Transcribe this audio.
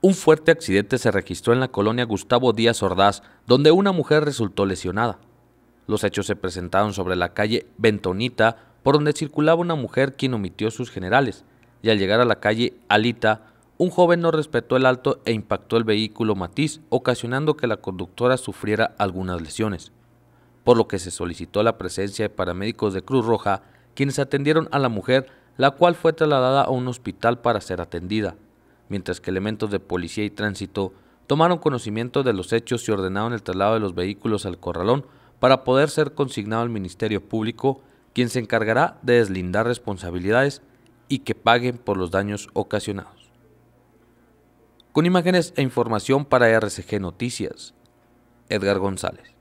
Un fuerte accidente se registró en la colonia Gustavo Díaz Ordaz, donde una mujer resultó lesionada. Los hechos se presentaron sobre la calle Bentonita, por donde circulaba una mujer quien omitió sus generales, y al llegar a la calle Alita, un joven no respetó el alto e impactó el vehículo Matiz, ocasionando que la conductora sufriera algunas lesiones, por lo que se solicitó la presencia de paramédicos de Cruz Roja, quienes atendieron a la mujer, la cual fue trasladada a un hospital para ser atendida mientras que elementos de policía y tránsito tomaron conocimiento de los hechos y ordenaron el traslado de los vehículos al corralón para poder ser consignado al Ministerio Público, quien se encargará de deslindar responsabilidades y que paguen por los daños ocasionados. Con imágenes e información para RCG Noticias, Edgar González.